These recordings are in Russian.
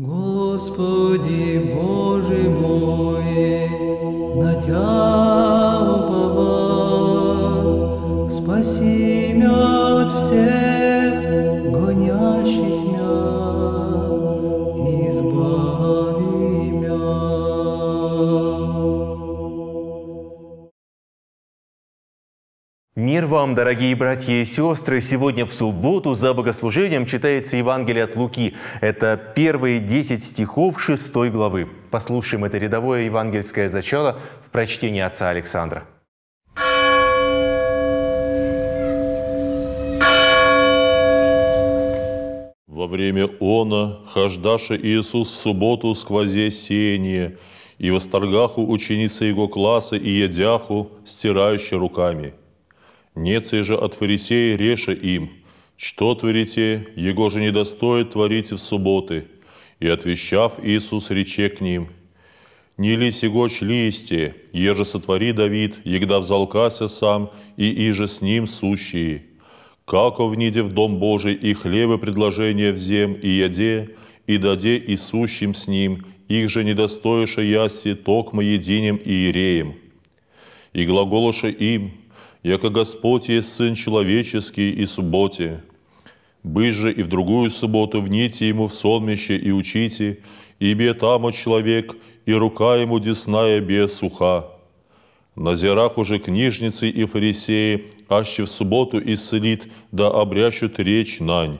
Господи Боже мой, на Тя уповал, спаси Мир вам, дорогие братья и сестры! Сегодня в субботу за богослужением читается Евангелие от Луки. Это первые 10 стихов 6 главы. Послушаем это рядовое евангельское зачало в прочтении отца Александра. Во время она, хождаше Иисус в субботу сквозе сеяние, и восторгаху ученицы его класса и едяху, стирающие руками – Неций же от фарисея реша им, «Что творите, его же недостоит творите в субботы». И отвещав, Иисус рече к ним, «Не ли сего чли еже сотвори Давид, егда взалкася сам, и иже с ним сущие. Како вниде в дом Божий и хлебы предложения взем и яде, и даде и сущим с ним, их же недостоише яси мы единим и иреем. И глаголоше им, яко Господь есть Сын Человеческий и субботе. Бы же и в другую субботу вните Ему в сонмище и учите, ибе от человек, и рука Ему десная и бе суха. На зерах уже книжницы и фарисеи, аще в субботу исцелит, да обрящут речь нань.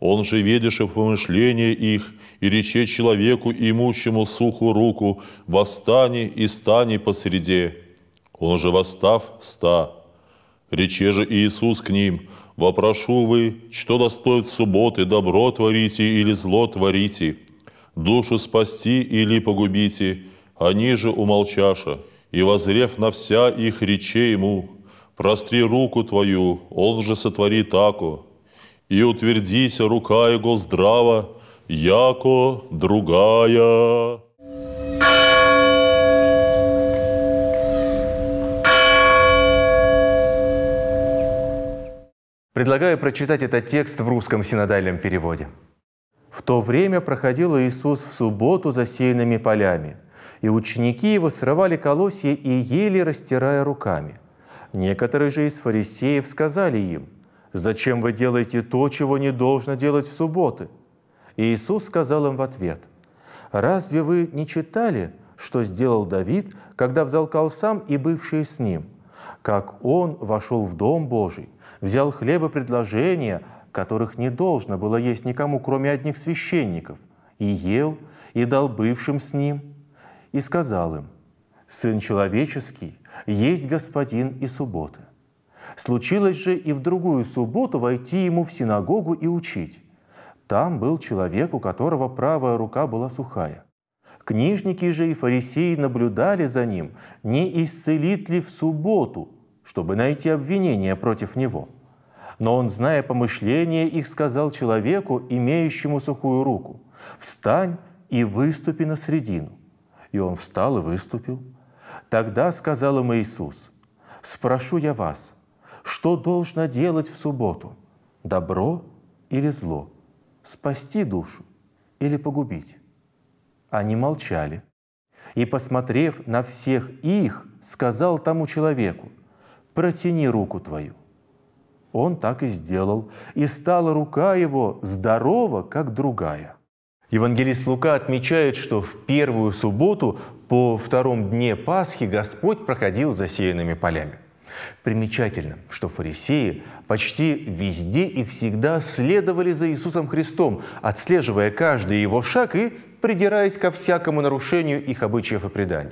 Он же, в помышление их, и рече человеку, имущему суху руку, восстани и стани посреде, он же восстав ста. Рече же Иисус к ним, «Вопрошу вы, что достоит субботы, добро творите или зло творите, душу спасти или погубите, они же умолчаша». И возрев на вся их рече ему, «Простри руку твою, он же сотвори таку, и утвердися рука его здрава, яко другая». Предлагаю прочитать этот текст в русском синодальном переводе. «В то время проходил Иисус в субботу засеянными полями, и ученики его срывали колосья и ели, растирая руками. Некоторые же из фарисеев сказали им, «Зачем вы делаете то, чего не должно делать в субботы?» И Иисус сказал им в ответ, «Разве вы не читали, что сделал Давид, когда взалкал сам и бывшие с ним? как он вошел в Дом Божий, взял хлеб и предложения, которых не должно было есть никому, кроме одних священников, и ел, и дал бывшим с ним, и сказал им, «Сын человеческий есть Господин и субботы». Случилось же и в другую субботу войти ему в синагогу и учить. Там был человек, у которого правая рука была сухая – Книжники же и фарисеи наблюдали за ним, не исцелит ли в субботу, чтобы найти обвинение против него. Но он, зная помышление их, сказал человеку, имеющему сухую руку, «Встань и выступи на средину». И он встал и выступил. Тогда сказал им Иисус, «Спрошу я вас, что должно делать в субботу? Добро или зло? Спасти душу или погубить?» Они молчали. И, посмотрев на всех их, сказал тому человеку, «Протяни руку твою». Он так и сделал, и стала рука его здорова, как другая. Евангелист Лука отмечает, что в первую субботу по втором дне Пасхи Господь проходил засеянными полями. Примечательно, что фарисеи почти везде и всегда следовали за Иисусом Христом, отслеживая каждый его шаг и придираясь ко всякому нарушению их обычаев и преданий.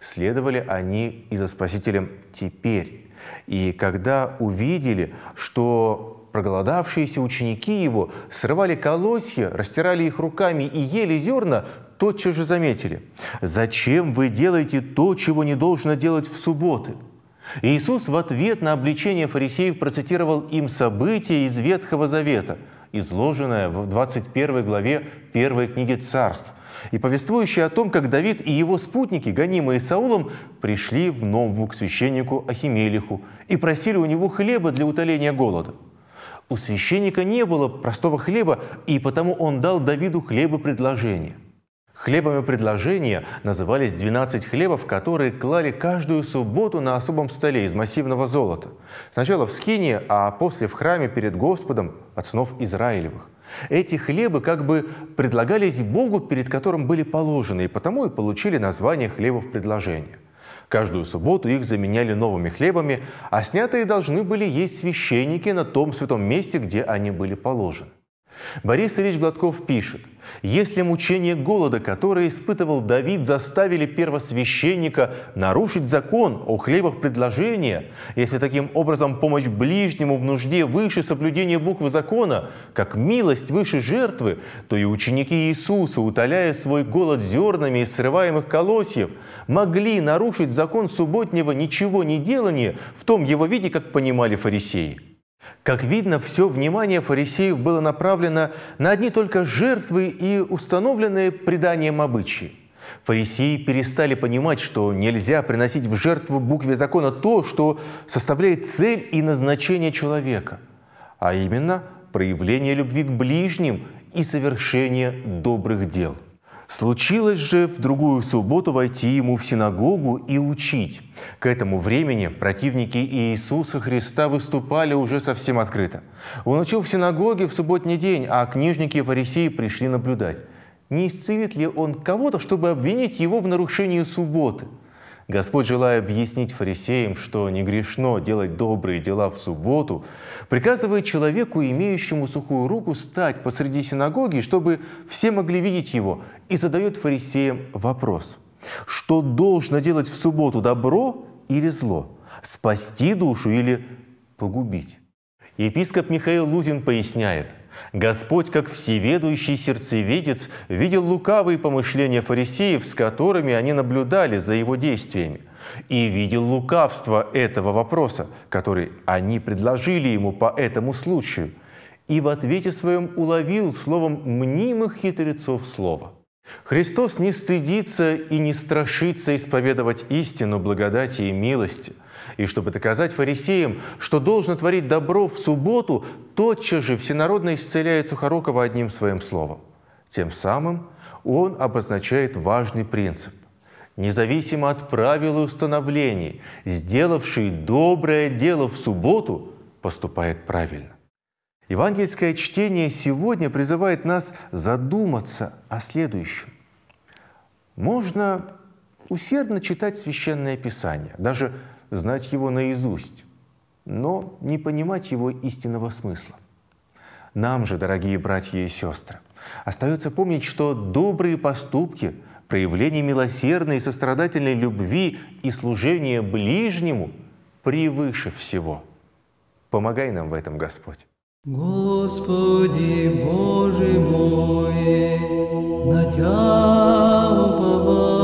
Следовали они и за Спасителем теперь. И когда увидели, что проголодавшиеся ученики его срывали колосья, растирали их руками и ели зерна, тотчас же заметили, «Зачем вы делаете то, чего не должно делать в субботы?» Иисус в ответ на обличение фарисеев процитировал им события из Ветхого Завета – изложенное в 21 главе первой книги царств, и повествующее о том, как Давид и его спутники, гонимые Саулом, пришли в Нову к священнику Ахимелиху и просили у него хлеба для утоления голода. У священника не было простого хлеба, и потому он дал Давиду хлебопредложение – Хлебами предложения назывались 12 хлебов, которые клали каждую субботу на особом столе из массивного золота. Сначала в скине, а после в храме перед Господом от снов Израилевых. Эти хлебы как бы предлагались Богу, перед которым были положены, и потому и получили название хлебов предложения. Каждую субботу их заменяли новыми хлебами, а снятые должны были есть священники на том святом месте, где они были положены. Борис Ильич Гладков пишет, если мучения голода, которые испытывал Давид, заставили первосвященника нарушить закон о хлебах предложения, если таким образом помощь ближнему в нужде выше соблюдения буквы закона, как милость выше жертвы, то и ученики Иисуса, утоляя свой голод зернами из срываемых колосьев, могли нарушить закон субботнего ничего не делания в том его виде, как понимали фарисеи. Как видно, все внимание фарисеев было направлено на одни только жертвы и установленные преданием обычаи. Фарисеи перестали понимать, что нельзя приносить в жертву букве закона то, что составляет цель и назначение человека, а именно проявление любви к ближним и совершение добрых дел – Случилось же в другую субботу войти ему в синагогу и учить. К этому времени противники Иисуса Христа выступали уже совсем открыто. Он учил в синагоге в субботний день, а книжники и фарисеи пришли наблюдать. Не исцелит ли он кого-то, чтобы обвинить его в нарушении субботы – Господь, желая объяснить фарисеям, что не грешно делать добрые дела в субботу, приказывает человеку, имеющему сухую руку, стать посреди синагоги, чтобы все могли видеть его, и задает фарисеям вопрос, что должно делать в субботу, добро или зло, спасти душу или погубить. Епископ Михаил Лузин поясняет – Господь, как всеведущий сердцеведец, видел лукавые помышления фарисеев, с которыми они наблюдали за его действиями, и видел лукавство этого вопроса, который они предложили ему по этому случаю, и в ответе своем уловил словом мнимых хитрецов слово. Христос не стыдится и не страшится исповедовать истину благодати и милости. И чтобы доказать фарисеям, что должно творить добро в субботу, тотчас же всенародно исцеляет Сухорокова одним своим словом. Тем самым он обозначает важный принцип. Независимо от правил и установлений, сделавший доброе дело в субботу поступает правильно. Евангельское чтение сегодня призывает нас задуматься о следующем. Можно усердно читать Священное Писание, даже знать его наизусть, но не понимать его истинного смысла. Нам же, дорогие братья и сестры, остается помнить, что добрые поступки, проявление милосердной и сострадательной любви и служение ближнему превыше всего. Помогай нам в этом, Господь. Господи Боже мой, на тебя уповаю.